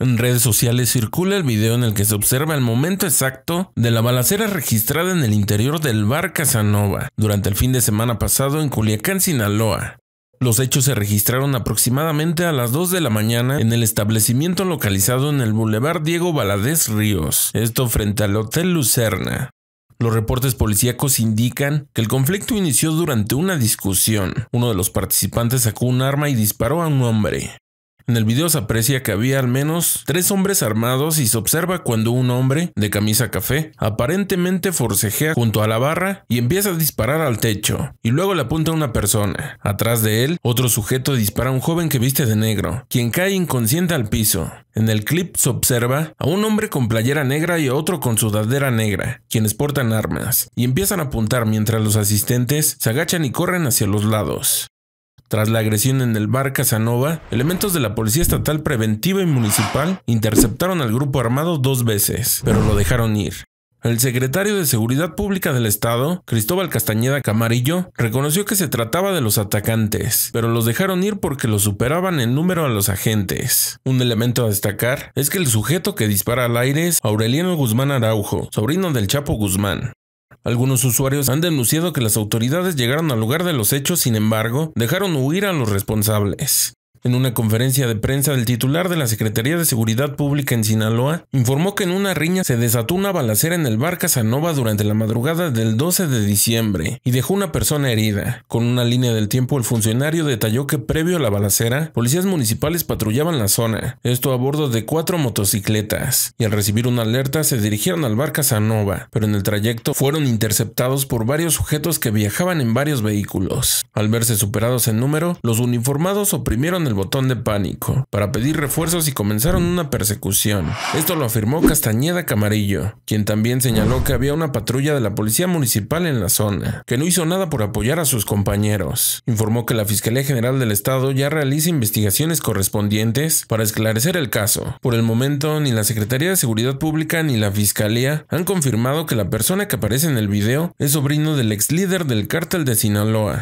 En redes sociales circula el video en el que se observa el momento exacto de la balacera registrada en el interior del bar Casanova durante el fin de semana pasado en Culiacán, Sinaloa. Los hechos se registraron aproximadamente a las 2 de la mañana en el establecimiento localizado en el Boulevard Diego Valadez Ríos, esto frente al Hotel Lucerna. Los reportes policíacos indican que el conflicto inició durante una discusión. Uno de los participantes sacó un arma y disparó a un hombre. En el video se aprecia que había al menos tres hombres armados y se observa cuando un hombre de camisa café aparentemente forcejea junto a la barra y empieza a disparar al techo y luego le apunta a una persona. Atrás de él, otro sujeto dispara a un joven que viste de negro, quien cae inconsciente al piso. En el clip se observa a un hombre con playera negra y a otro con sudadera negra, quienes portan armas, y empiezan a apuntar mientras los asistentes se agachan y corren hacia los lados. Tras la agresión en el bar Casanova, elementos de la Policía Estatal Preventiva y Municipal interceptaron al grupo armado dos veces, pero lo dejaron ir. El secretario de Seguridad Pública del Estado, Cristóbal Castañeda Camarillo, reconoció que se trataba de los atacantes, pero los dejaron ir porque los superaban en número a los agentes. Un elemento a destacar es que el sujeto que dispara al aire es Aureliano Guzmán Araujo, sobrino del Chapo Guzmán, algunos usuarios han denunciado que las autoridades llegaron al lugar de los hechos, sin embargo, dejaron huir a los responsables. En una conferencia de prensa, el titular de la Secretaría de Seguridad Pública en Sinaloa informó que en una riña se desató una balacera en el bar Casanova durante la madrugada del 12 de diciembre y dejó una persona herida. Con una línea del tiempo, el funcionario detalló que previo a la balacera, policías municipales patrullaban la zona, esto a bordo de cuatro motocicletas, y al recibir una alerta se dirigieron al bar Casanova, pero en el trayecto fueron interceptados por varios sujetos que viajaban en varios vehículos. Al verse superados en número, los uniformados oprimieron el botón de pánico para pedir refuerzos y comenzaron una persecución. Esto lo afirmó Castañeda Camarillo, quien también señaló que había una patrulla de la policía municipal en la zona, que no hizo nada por apoyar a sus compañeros. Informó que la Fiscalía General del Estado ya realiza investigaciones correspondientes para esclarecer el caso. Por el momento, ni la Secretaría de Seguridad Pública ni la Fiscalía han confirmado que la persona que aparece en el video es sobrino del ex líder del cártel de Sinaloa,